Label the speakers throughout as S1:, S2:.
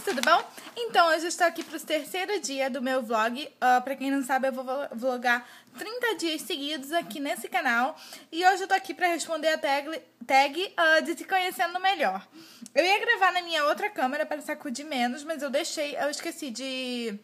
S1: tudo bom? Então, hoje eu estou aqui para o terceiro dia do meu vlog. Uh, ah, para quem não sabe, eu vou vlogar 30 dias seguidos aqui nesse canal. E hoje eu estou aqui para responder a tag, tag uh, de se conhecendo melhor. Eu ia gravar na minha outra câmera para sacudir menos, mas eu deixei, eu esqueci de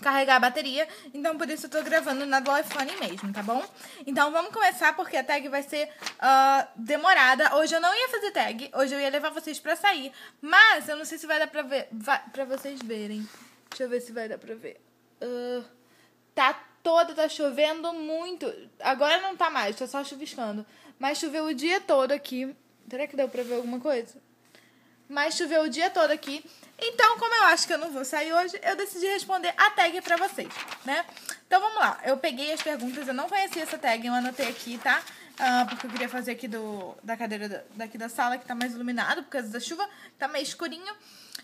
S1: carregar a bateria. Então, por isso eu tô gravando na do iPhone mesmo, tá bom? Então, vamos começar porque a tag vai ser uh, demorada. Hoje eu não ia fazer tag, hoje eu ia levar vocês pra sair. Mas, eu não sei se vai dar pra ver, vai, pra vocês verem. Deixa eu ver se vai dar pra ver. Uh, tá toda, tá chovendo muito. Agora não tá mais, tá só chuviscando. Mas choveu o dia todo aqui. Será que deu pra ver alguma coisa? mas choveu o dia todo aqui. Então, como eu acho que eu não vou sair hoje, eu decidi responder a tag pra vocês, né? Então, vamos lá. Eu peguei as perguntas, eu não conhecia essa tag, eu anotei aqui, tá? Uh, porque eu queria fazer aqui do, da cadeira da, daqui da sala, que tá mais iluminado por causa da chuva, tá meio escurinho.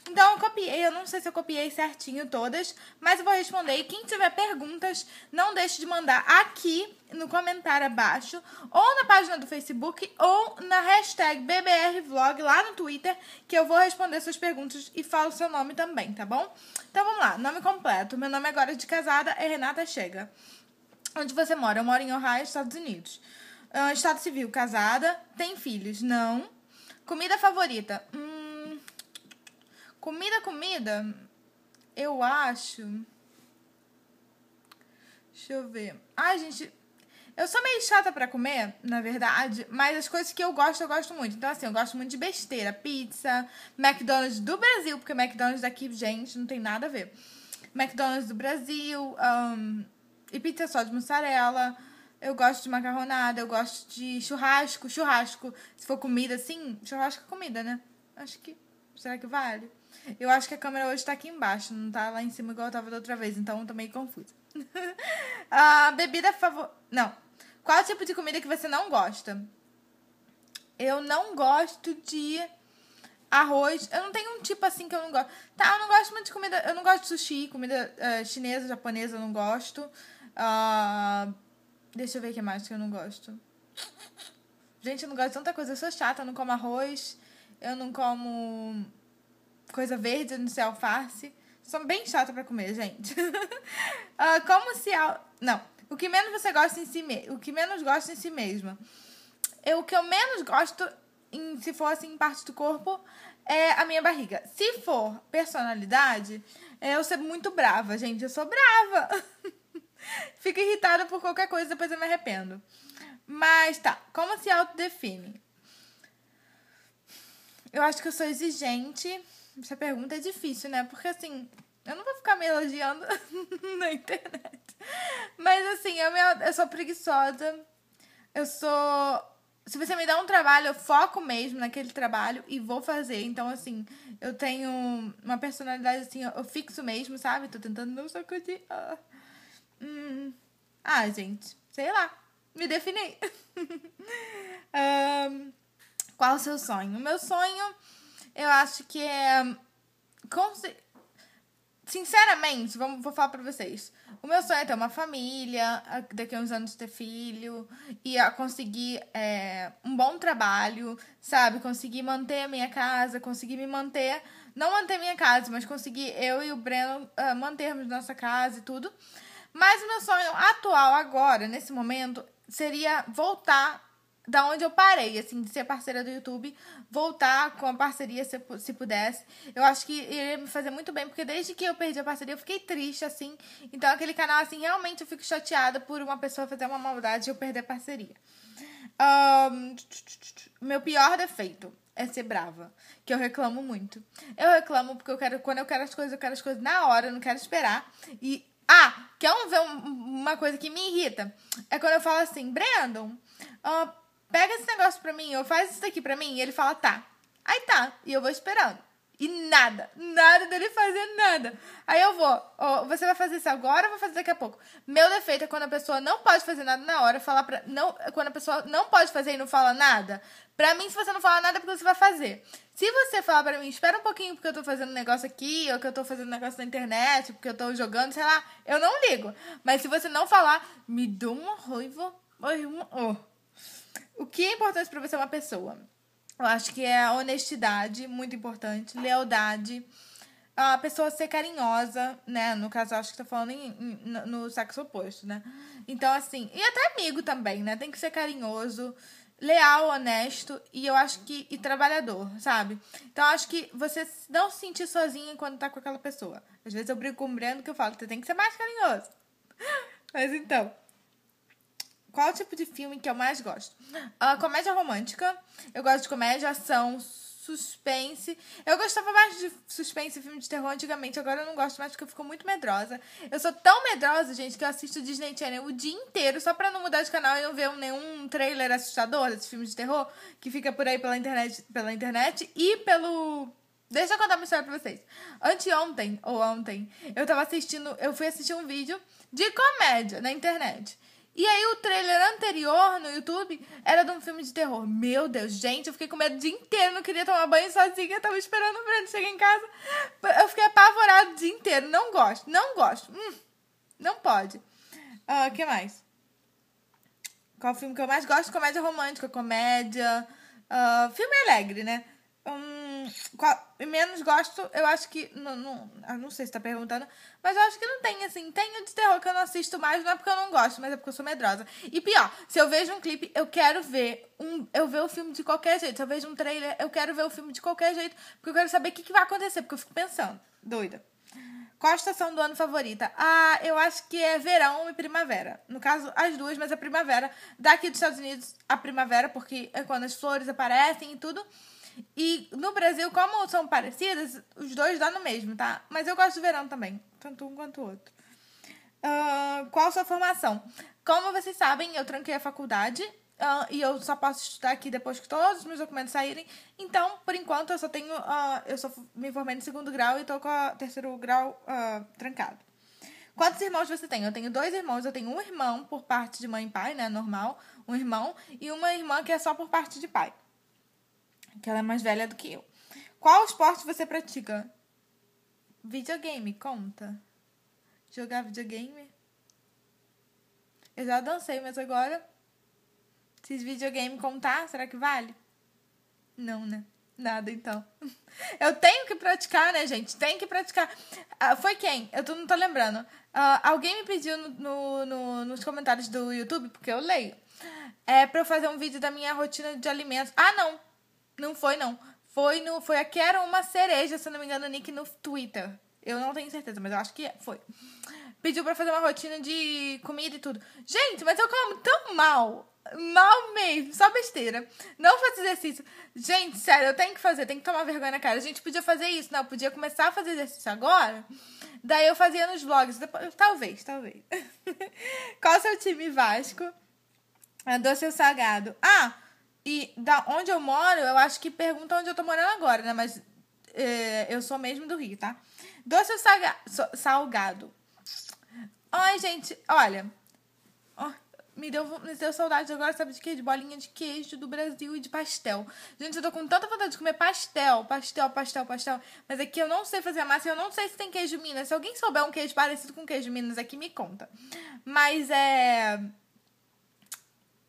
S1: Então eu copiei, eu não sei se eu copiei certinho todas, mas eu vou responder. E quem tiver perguntas, não deixe de mandar aqui no comentário abaixo, ou na página do Facebook, ou na hashtag BBRVlog lá no Twitter, que eu vou responder suas perguntas e falo seu nome também, tá bom? Então vamos lá, nome completo. Meu nome agora é de casada é Renata Chega. Onde você mora? Eu moro em Ohio, Estados Unidos. Uh, estado civil, casada. Tem filhos? Não. Comida favorita? Hum, Comida, comida, eu acho. Deixa eu ver. Ai, gente, eu sou meio chata para comer, na verdade, mas as coisas que eu gosto, eu gosto muito. Então, assim, eu gosto muito de besteira, pizza, McDonald's do Brasil, porque McDonald's daqui, gente, não tem nada a ver. McDonald's do Brasil, um, e pizza só de mussarela. Eu gosto de macarronada, eu gosto de churrasco. Churrasco, se for comida, assim, churrasco é comida, né? Acho que. Será que vale? Eu acho que a câmera hoje tá aqui embaixo, não tá lá em cima igual eu tava da outra vez, então tô meio confusa. a bebida favor. Não. Qual tipo de comida que você não gosta? Eu não gosto de arroz. Eu não tenho um tipo assim que eu não gosto. Tá, eu não gosto muito de comida. Eu não gosto de sushi, comida uh, chinesa, japonesa, eu não gosto. Uh, deixa eu ver o que mais que eu não gosto. Gente, eu não gosto de tanta coisa. Eu sou chata, eu não como arroz. Eu não como coisa verde, no seu alface. sou bem chata para comer, gente. uh, como se. Al... Não. O que menos você gosta em si mesmo. O que menos gosta em si mesma. Eu, o que eu menos gosto, em, se for assim, em parte do corpo, é a minha barriga. Se for personalidade, é eu ser muito brava, gente. Eu sou brava. Fico irritada por qualquer coisa, depois eu me arrependo. Mas tá, como se autodefine? Eu acho que eu sou exigente essa pergunta é difícil, né? Porque assim, eu não vou ficar me elogiando na internet. Mas assim, eu, me, eu sou preguiçosa. Eu sou. Se você me dá um trabalho, eu foco mesmo naquele trabalho e vou fazer. Então, assim, eu tenho uma personalidade assim, eu, fixo mesmo, sabe? Tô tentando não sacudir. Ah, hum. ah gente, sei lá. Me defini. um, qual o seu sonho? O meu sonho eu acho que é. Sinceramente, vamos, vou falar pra vocês. O meu sonho é ter uma família, daqui a uns anos ter filho, e conseguir é, um bom trabalho, sabe? Conseguir manter a minha casa, conseguir me manter. Não manter minha casa, mas conseguir eu e o Breno uh, mantermos nossa casa e tudo. Mas o meu sonho atual, agora, nesse momento, seria voltar da onde eu parei, assim, de ser parceira do YouTube, voltar com a parceria se, se pudesse. Eu acho que iria me fazer muito bem, porque desde que eu perdi a parceria eu fiquei triste, assim. Então aquele canal, assim, realmente eu fico chateada por uma pessoa fazer uma maldade e eu perder a parceria. Um, meu pior defeito é ser brava, que eu reclamo muito. Eu reclamo porque eu quero, quando eu quero as coisas, eu quero as coisas na hora, eu não quero esperar. E, ah, quer um ver uma coisa que me irrita? É quando eu falo assim, Brandon, uh, pega esse negócio pra mim, ou faz isso daqui pra mim. E ele fala, tá. Aí tá, e eu vou esperando. E nada, nada dele fazer nada. Aí eu vou, você vai fazer isso agora ou vou fazer daqui a pouco? Meu defeito é quando a pessoa não pode fazer nada na hora, falar pra. Não, quando a pessoa não pode fazer e não fala nada. Pra mim, se você não falar nada, é porque você vai fazer. Se você falar pra mim, espera um pouquinho porque eu tô fazendo um negócio aqui, ou que eu tô fazendo um negócio na internet, porque eu tô jogando, sei lá, eu não ligo. Mas se você não falar, me dou uma raiva. Oh, o que é importante para você é uma pessoa? Eu acho que é a honestidade, muito importante, lealdade, a pessoa ser carinhosa, né? No caso, acho que tá falando em, em, no sexo oposto, né? Então, assim, e até amigo também, né? Tem que ser carinhoso, leal, honesto e eu acho que e trabalhador, sabe? Então, acho que você não se sentir sozinho enquanto tá com aquela pessoa. Às vezes eu brigo com o Breno que eu falo, você tem que ser mais carinhoso. Mas então, qual o tipo de filme que eu mais gosto? Uh, comédia romântica. Eu gosto de comédia, ação, suspense. Eu gostava mais de suspense e filme de terror antigamente, agora eu não gosto mais porque eu fico muito medrosa. Eu sou tão medrosa, gente, que eu assisto Disney Channel o dia inteiro só pra não mudar de canal e não ver nenhum trailer assustador desses filmes de terror que fica por aí pela internet, pela internet e pelo. Deixa eu contar uma história pra vocês. Anteontem, ou ontem, eu tava assistindo, eu fui assistir um vídeo de comédia na internet. E aí o trailer anterior no YouTube era de um filme de terror. Meu Deus, gente, eu fiquei com medo o dia inteiro, não queria tomar banho sozinha, tava esperando o Breno chegar em casa. Eu fiquei apavorado o dia inteiro, não gosto, não gosto. Hum, não pode. Ah, o uh, que mais? Qual filme que eu mais gosto? Comédia romântica, comédia... Uh, filme alegre, né? qual, menos gosto, eu acho que. Não, não, ah, não sei se tá perguntando, mas eu acho que não tem, assim. Tenho de terror que eu não assisto mais, não é porque eu não gosto, mas é porque eu sou medrosa. E pior, se eu vejo um clipe, eu quero ver. Um, eu ver o filme de qualquer jeito. Se eu vejo um trailer, eu quero ver o filme de qualquer jeito, porque eu quero saber o que, que vai acontecer, porque eu fico pensando. Doida. Qual a estação do ano favorita? Ah, eu acho que é verão e primavera. No caso, as duas, mas a primavera. Daqui dos Estados Unidos, a primavera, porque é quando as flores aparecem e tudo. E no Brasil, como são parecidas, os dois dá no mesmo, tá? Mas eu gosto do verão também, tanto um quanto o outro. Uh, qual sua formação? Como vocês sabem, eu tranquei a faculdade uh, e eu só posso estudar aqui depois que todos os meus documentos saírem. Então, por enquanto, eu só tenho. Uh, eu só me formei no segundo grau e tô com o terceiro grau trancado. Quantos irmãos você tem? Eu tenho dois irmãos. Eu tenho um irmão por parte de mãe e pai, né? Normal. Um irmão. E uma irmã que é só por parte de pai que ela é mais velha do que eu. Qual esporte você pratica? Videogame, conta. Jogar videogame? Eu já dancei, mas agora. Se videogame contar, será que vale? Não, né? Nada, então. Eu tenho que praticar, né, gente? Tem que praticar. Ah, foi quem? Eu tô, não tô lembrando. Ah, alguém me pediu no, no, no, nos comentários do YouTube, porque eu leio. É pra eu fazer um vídeo da minha rotina de alimentos. Ah, não! Não foi, não. Foi no. Foi a Quero Uma Cereja, se não me engano, o Nick no Twitter. Eu não tenho certeza, mas eu acho que foi. Pediu pra fazer uma rotina de comida e tudo. Gente, mas eu como tão mal. Mal mesmo, só besteira. Não faço exercício. Gente, sério, eu tenho que fazer, tenho que tomar vergonha na cara. A gente podia fazer isso, não? Eu podia começar a fazer exercício agora. Daí eu fazia nos vlogs. Depois, talvez, talvez. Qual seu time Vasco? Doce ou salgado? Ah, e da onde eu moro, eu acho que pergunta onde eu tô morando agora, né? Mas é, eu sou mesmo do Rio, tá? Doce ou salgado? Ai, gente, olha. Oh, me, deu, me deu saudade agora, sabe de quê? De bolinha de queijo do Brasil e de pastel. Gente, eu tô com tanta vontade de comer pastel, pastel, pastel, pastel. Mas aqui é eu não sei fazer a massa eu não sei se tem queijo Minas. Se alguém souber um queijo parecido com queijo Minas aqui, me conta. Mas é.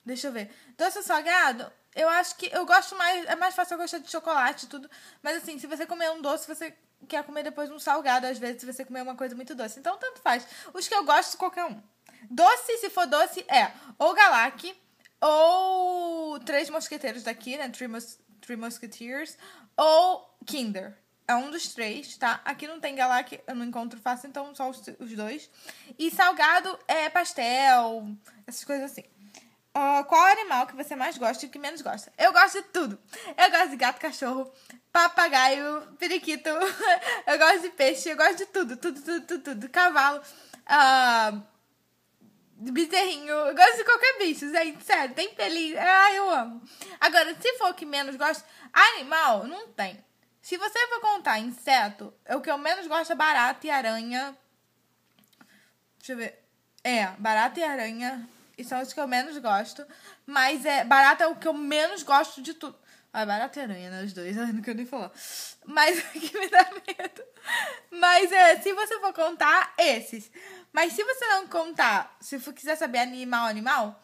S1: Deixa eu ver. Doce ou salgado? Eu acho que eu gosto mais. É mais fácil eu gostar de chocolate e tudo. Mas assim, se você comer um doce, você quer comer depois um salgado, às vezes, se você comer uma coisa muito doce. Então, tanto faz. Os que eu gosto, qualquer um. Doce, se for doce, é ou Galak, ou Três Mosqueteiros daqui, né? Three, Mos Three Musketeers, ou Kinder. É um dos três, tá? Aqui não tem Galak, eu não encontro fácil, então só os, os dois. E salgado é pastel, essas coisas assim. Uh, qual animal que você mais gosta e que menos gosta? Eu gosto de tudo. Eu gosto de gato, cachorro, papagaio, periquito. eu gosto de peixe. Eu gosto de tudo, tudo, tudo, tudo, tudo. Cavalo, uh, bezerrinho. Eu gosto de qualquer bicho, gente. Sério, tem pelinho. Ah, eu amo. Agora, se for o que menos gosto, animal, não tem. Se você for contar inseto, é o que eu menos gosto é barata e aranha. Deixa eu ver. É, barata e aranha. E são os que eu menos gosto. Mas é barata é o que eu menos gosto de tudo. Ah, é barata e aranha, né? Os dois, não é eu nem falou. Mas é o que me dá medo. Mas é, se você for contar, esses. Mas se você não contar, se for, quiser saber animal, animal,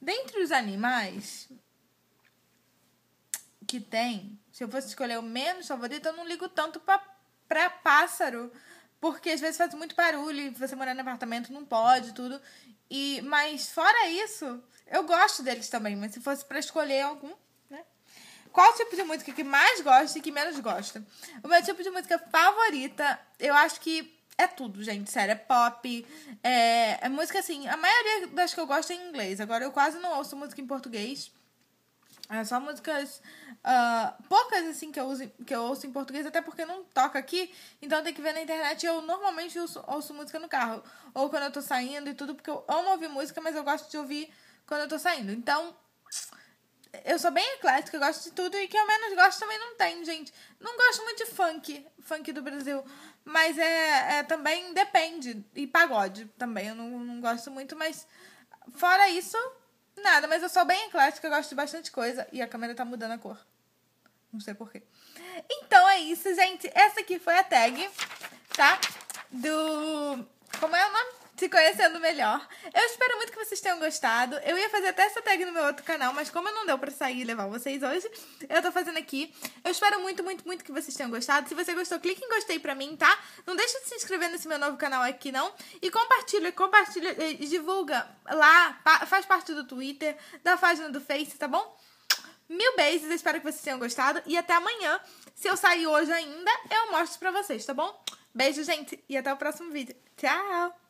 S1: dentre os animais que tem, se eu fosse escolher o menos favorito, eu não ligo tanto pra, pra pássaro. Porque às vezes faz muito barulho e você morar no apartamento não pode, tudo. E, mas fora isso, eu gosto deles também, mas se fosse para escolher algum, né? Qual tipo de música que mais gosta e que menos gosta? O meu tipo de música favorita, eu acho que é tudo, gente, sério. É pop, é, é música assim. A maioria das que eu gosto é em inglês. Agora eu quase não ouço música em português. É só músicas uh, poucas assim que eu, uso, que eu ouço em português, até porque não toca aqui, então tem que ver na internet. Eu normalmente ouço, ouço, música no carro, ou quando eu tô saindo e tudo, porque eu amo ouvir música, mas eu gosto de ouvir quando eu tô saindo. Então, eu sou bem eclética, eu gosto de tudo e que eu menos gosto também não tem, gente. Não gosto muito de funk, funk do Brasil, mas é, é também depende, e pagode também, eu não, não gosto muito, mas fora isso Nada, mas eu sou bem eclética, eu gosto de bastante coisa. E a câmera tá mudando a cor. Não sei porquê. Então é isso, gente. Essa aqui foi a tag, tá? Do. Como é o nome? se conhecendo melhor. Eu espero muito que vocês tenham gostado. Eu ia fazer até essa tag no meu outro canal, mas como não deu pra sair e levar vocês hoje, eu tô fazendo aqui. Eu espero muito, muito, muito que vocês tenham gostado. Se você gostou, clique em gostei pra mim, tá? Não deixa de se inscrever nesse meu novo canal aqui, não. E compartilha, compartilha e eh, divulga lá. Faz parte do Twitter, da página do Face, tá bom? Mil beijos, espero que vocês tenham gostado. E até amanhã. Se eu sair hoje ainda, eu mostro pra vocês, tá bom? Beijo, gente, e até o próximo vídeo. Tchau!